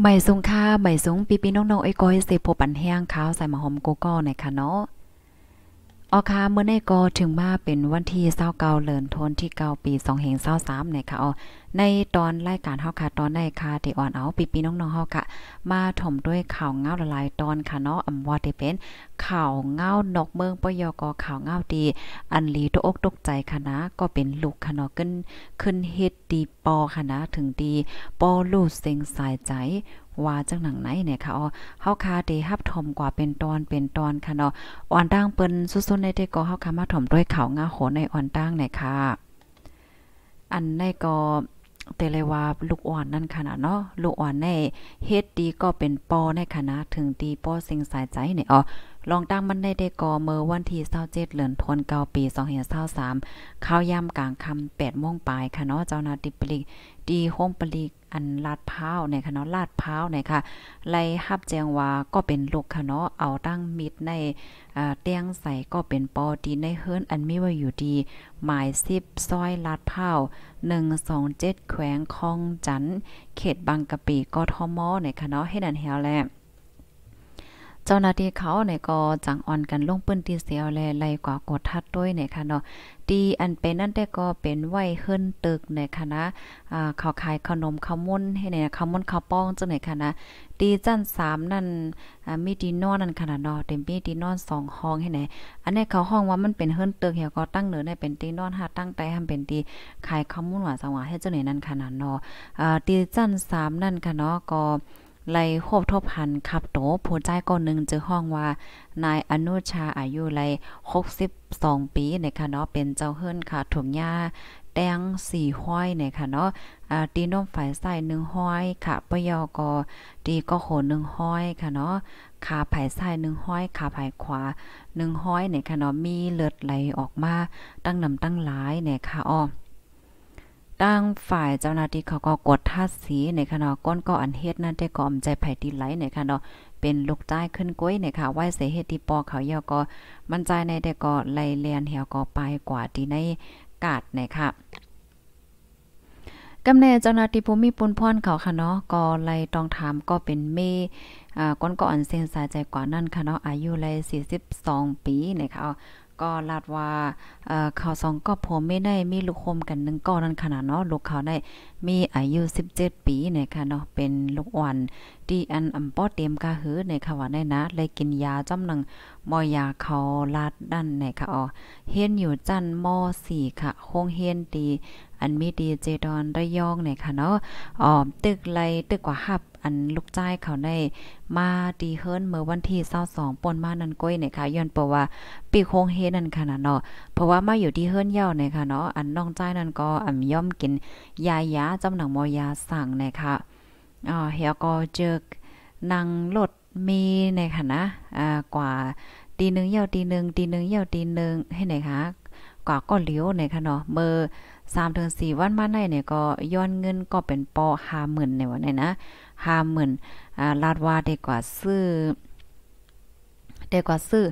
ใหม่สงค่าใหม่สงปีปีน้องๆไอ้ก้อยเสพบปันแห้งขาวใส่มาฮอมโกโก้หนค่ะเนาะออคาเมื่อในก็ถึงมาเป็นวันที่เศร้าเกาเลินทนที่เกาปีสองเหงเศร้าสามในค่ะอ๋อในตอนรายการเฮาคาตอนในคาะทอ่อนเอาปีปีน้องๆเฮาค่ะมาถมด้วยข่าวเงาละลายตอนค่ะเนาะอำว่าที่เป็นข่าวเงานกเมืองปยกข่าวเงาดี อันลีตกอกตกใจค่ะนะก็เป็นลูกค่ะเนาะขึ้นขึ้นเฮ็ดดีปอค่ะนะถึงดี ปอลูเซงสายใจว่าจังหนังไหนเนี่ยค่ะเฮาคาเดฮับถมกว่าเป็นตอนเป็นตอนค่ะเนาะอ่อนดังเปิ้นสุดๆในเดก็เฮาคามาถมด้วยข่าวงาโหในอ่อนดังเนี่ยค่ะ อันในก็เตเลยว่าลูกอ่อนนั่นขนาดเนาะลูกอ่อนในเฮ็ดดีก็เป็นปอในคณะ ถึงดีปอสิงสายใจเนี่ยอ๋อลองตั้งมันได้ดกอเมื่อวันที่27เดือนทันเา่าปี2523ข้าวยามกลางคแำ8โมงปลายค่ะเนาะเจ้านาติปลิกดีโฮมปลีกอันลาดพร้าวในค่ะนาะลาดพร้าวในค่ะไล่ฮับแจงว่าก็เป็นลูกค่ะเนาะเอาตั้งมิดใน เตียงใส่ก็เป็นปอดีในเฮิรนอันมีไว้อยู่ดี หมายสิบซอยลาดพร้าวจ็ดแขวงคลองจัน เขตบางกะปิกทมในค่ะนาะให้ดันแฮวแลเจ้าหน้าที่เขาเนี่ย ก็จังอ่อนกัน ลงปืนตีเสียวแลไรกว่ากดทัดด้วยเนี่ยค่ะเนาะ ตีอันเป็นนั่นแต่ก็เป็นไหวเฮิรนตึกเนี่ยค่ะนะอ่าเขาขายขนมข้าวมุนให้เนี่ยข้าวมุนข้าวป้องจังไหนค่ะนะ ตีจันสามนั่นอ่ามีดีนอนนั่นขนาดเนาะเต็มพี่ดีนอนสองห้องให้เนี่ยอันนี้เขาห้องว่ามันเป็นเฮิรนตึกเหี่ยก็ตั้งเหนือเนี่ยเป็นดีนอนหาตั้งใจทำเป็นดีขายข้าวมุนหวานสว่างให้เจังไหนนั่นขนาดเนาะอ่าตีจันสามนั่นค่ะเนาะก็ไล่โคบทบหันขับโตผู้ใจก้นหนึ่งเจอห้องว่า นายอนุชาอายุไล่62 ปีเนี่ยค่ะเนาะ เป็นเจ้าเฮิรนค่ะถุงยาแดงสี่ห้อยเนี่ยค่ะเนาะตีนมฝ่ายใส่หนึ่งห้อยค่ะ ปยอกอตีก็โขหนึ่งห้อยค่ะเนาะ ขาไผ่ใส่หนึ่งห้อยขาไผ่ขวาหนึ่งห้อยเนี่ยค่ะเนาะ มีเลือดไหลออกมาตั้งนำตั้งหลายเนี่ยค่ะอ้อตั้งฝ่ายเจ้าหน้าที่เขาก็กดท่าสีในคณะเนาะก้นก็อันเฮ็ดนั่นได้ก่อมใจไผ่ดนไหลในคณะเนาะเป็นลูกใต้ขึ้นก้อยเนี่ยค่ะไหวเสเฮ็ดที่ปอเขายอก็มั่นใจในแต่ก็ไล่เลียนเหี่ยวก็ไปกว่าที่ในกาดเนี่ยค่ะ กำเนิดเจ้าหน้าที่ภูมิปุนพรเขาค่ะเนาะก็ไล่ต้องถามก็เป็นเมอ่าก้นก็อันเซนสายใจกว่านั่นค่ะเนาะอายุเล่42ปีเนี่ยค่ะก็ลาดว่าเขาสองก็ผมไม่ได้มีลูกคมกันหนึ่งก้อนนั้นขนาดเนาะลูกเขาได้มีอายุ 17 ปีเนี่ยค่ะเนาะเป็นลูกอ่อนที่อันอำป้อเตรียมกาหือในค่ะว่าได้นะเลยกินยาจ้ำหนังมอยาเขาลาดดันในค่ะอ๋อเฮียนอยู่จันมอสี่ค่ะคงเฮียนดีอันมีดีเจดอนระยองในค่ะเนาะอ๋อตึกไรตึกกว่า5อันลูกจ้ายเขาได้มาดีเฮิรนเมื่อวันที่22ปนมานันก้อยเนี่ยค่ะย้อนเปว่า ปีโคงเฮนั่นค่ะเนาะเพราะว่ามาอยู่ที่เฮิรนเย่าเนี่ยค่ะเนาะอันน้องจ้ายนั่นก็อำย่อมกินยายาจำหนังมอยาสั่งเนี่ยค่ะอ๋อเฮียก็เจอนางรถมีในค่ะนะ อ่ากว่าตีหนึ่งเยาวตีหนึ่งตีหนึ่งเยาวตีหนึ่งให้ไหนคะกว่าก็เลี้ยวในค่ะเนาะเมื่อสามถึงสี่วันมาในเนี่ยก็ย้อนเงินก็เป็นปอห้าหมื่ในวันนี้นะห้าหมื่อ่าลาดว่าได้กว่าซื้อเด้กว่าซื้อ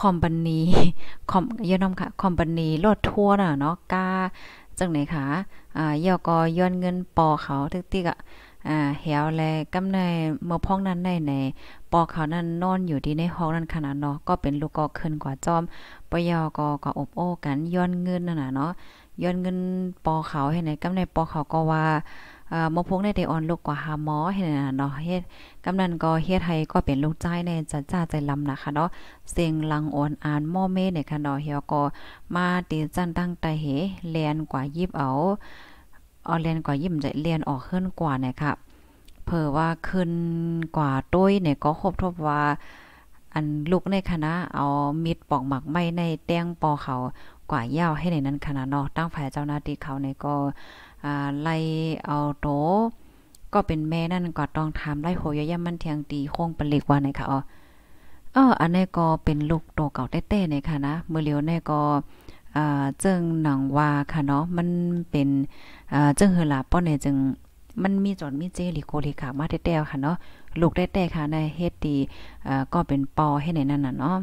คอมพานีคอมเยนนอมค่ะคอมพานีรถทัวร์น่ะเนาะกาจังไหนคะอ่าย่อก็ย้อนเงินปอเขาตึกๆิอ่ะอ่าเหี่ยวแลกำในเมื่อพ้องนั้นในในปอเขานั้นนอนอยู่ที่ในห้องนั้นขนาดเนาะก็เป็นลูกก็ขึ้นกว่าจอมปยอก็ก็อบโอ้กันย้อนเงินนั่นน่ะเนาะย้อนเงินปอเขาให้ไหนกำในปอเขาก็ว่าเอ่อมอพงในเดออนลูกกว่าหาหมอให้น่ะเนาะเฮ็ดกำนันก็เฮ็ดให้ก็เป็นลูกใจในจัดจ้า ใจลำนะคะเนาะเสียงลังอ่อนอ่านม่อเมเนี่ยค่ะเนาะเฮียก็มาตีจันตั้งต่เหแลนกว่ายิบเอา เอาเรียนกว่ายิ่มจะเรียนออกขึ้นกว่าเนี่ยค่ะเผื่อว่าขึ้นกว่าต้ยเนี่ยก็ครบทบว่า อันลูกในคณะเอามิดปอกหมักไม้ในแต้งปอเขากว่ายาวให้ในนั้นขนาดเนาะตั้งฝ่ายเจ้าหน้าที่เขาในก็อ่าไล่เอาโต ก็เป็นแม่นั่นก็ต้องำไล่โหยย่ามันเทียงตีโค้งเป็นเล็กว่าในค่ะอ๋อออออันนี้ก็เป็นลูกโตเก่าแต้ๆในค่ะนะเมื่อเลียวในก็อ่าเจิงหนังว่าค่ะเนาะมันเป็นอ่าเจิงเฮลาป้อนเนี่ยจึงมันมีจดมีเจลิโกลิขามาแต้ๆค่ะเนาะลูกแต้ๆค่ะในเฮ็ดตีอ่าก็เป็นปอให้ในนั้นน่ะเนาะ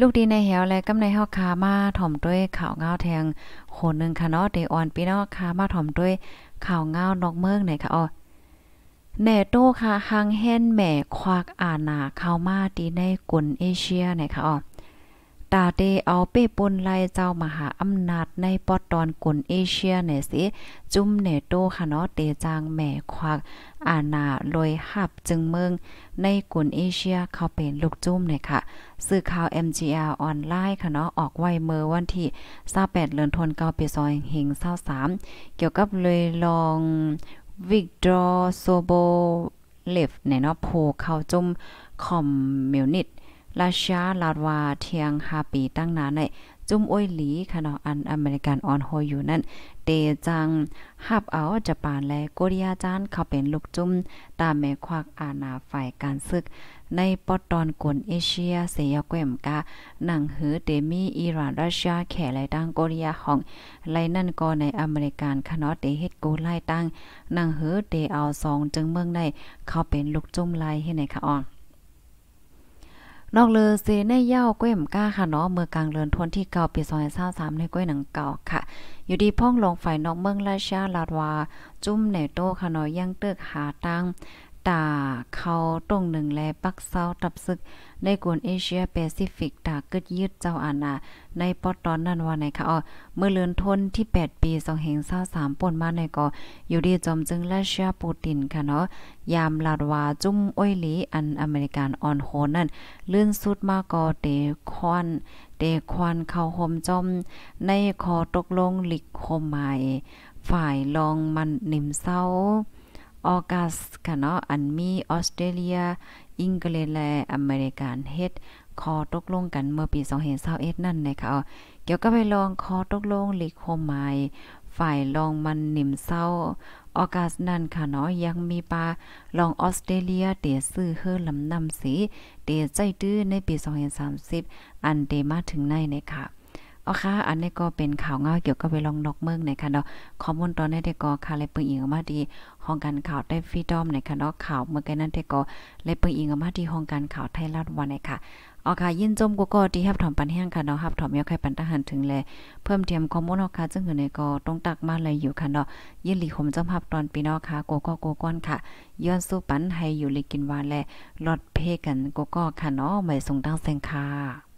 ลูกดีในแหวและกำในเฮาคามาถ่อมด้วยข่าวเงาแทงโคนึงค่ะเนาะเดออนพี่น้องคามาถ่อมด้วยข่าวเงานอกเมืองไหนค่ะอ๋อแนโตค่ะ หังแฮนแม่ควักอาณาเข้ามาดีในกุนเอเชียไหนค่ะอ๋อตาเตเอาเป้ปนไลเจ้ามหาอำนาจในปอตอนกุนเอเชียเนี่ยสิจุ่มเนโตค่ะเนาะเตจางแหม่ควักอาณาลอยหับจึงเมืองในกุนเอเชียเขาเป็นลูกจุ่มเนี่ยค่ะสื่อข่าว MGR ออนไลน์ค่ะเนาะออกไว้เมื่อวันที่28เดือนธันวาคมปีย5 2งเเกี่ยวกับเลยลอง วิกอรโซโบเลฟเนี่ยเนาะโผเข้าจุ่มคอมมิวนิตลาชาลาดวาเทียงฮาปีตั้งนานในจุ้มอ้ยหลีคณะนาอันอเมริกัน ออนโฮอยู่นั่น เต จังฮับเอาจะปานและโกริยาจานเขาเป็นลูกจุ้ม ตามแม่ควักอาณาฝ่ายการศึก ในปอตอนกลนเอเชียเสียเกวมกะหนังหือเตมีอิหร่านรัสเซียแข่ไหลตั้งโกริยาของไรนั่นก็ ในอเมริกันคณะเตเฮตโกไล่ตั้งหนังหือเตเอาสองจึงเมืองในเขาเป็นลูกจุ้มไล่ให้ในคะออนนอกเลอเซในเย้าก้วยมก้าค่ะ เนาะเมื่อกลางเดือน ทวน ที่เก่าปีสอศร้าสามในก้วยหนัง เก่าค่ะ อยู่ดีพ่องลงฝ่ายนอกเมืองราชา ลาดวา จุ้ม ใน โตค่ะเนาะยังเตึก หาตังตาเขาตรงหนึ่งและปักเซาตับซึก ในกวนเอเชียแปซิฟิกตากึดยืดเจ้าอาณาในปอตอนนั้นว่าไหนคะอ๋อเมื่อเลือนทนที่ 8 ปี2แห่ง23ป่นมาในก่อยู่ดีจอมจึงรัสเซียปูตินค่ะเนาะยามลาดว่าจุ้มอ้อยหลีอันอเมริกันออนโฮนั่นเลื่อนสุดมากอเตคอนเตคอนเข้าห่มจอมในคอตกลงหลิกคมหมายฝ่ายลองมันนิ่มเศร้าออกัสค่ะเนาะอันมี ออสเตรเลีย อังกฤษและอเมริกัน เฮ็ดคอตกลงกันเมื่อปี2021นั่นนะคะเกี่ยวกับไปลองคอตกลงหลีกโคมไมฝ่ายลองมันนิ่มเศร้า ออกาสนั่นค่ะเนาะยังมีปลาลอง ออสเตรเลียเตซื้อเฮือลำนำสีเตใจตื้อใน ปี2030 อันเตมาถึงในนะคะอ๋อค่ะ อันนี้ก็เป็นข่าวเงาเกี่ยวกับไปลองนอกเมืองในคะเนาะข้อมูลตอนนี้ได้ก็ค่ะเลยเปิงอิงมาดีห้องการข่าวได้ฟีดอมในคะเนาะข่าวเมื่อกี้นั้นได้ก็เลยเปิงอิงมาดีห้องการข่าวไทยรัฐวันในค่ะอ๋อค่ะยินจมกูก็ที่ฮับถอมปันแห้งค่ะเนาะฮับถอมยอไข่ปันทหารถึงเลยเพิ่มเติมข้อมูลเอาค่ะซึ่งอยู่ในก็ต้องตักมาเลยอยู่ค่ะเนาะยินหลีคมจมพับตอนปีนอค่ะกูก็โกก้อนค่ะย้อนสู้ปันให้อยู่ลิกินวานและลอดเพกันกูก็ค่ะเนาะไม่ส่งตั้งเซงค่ะ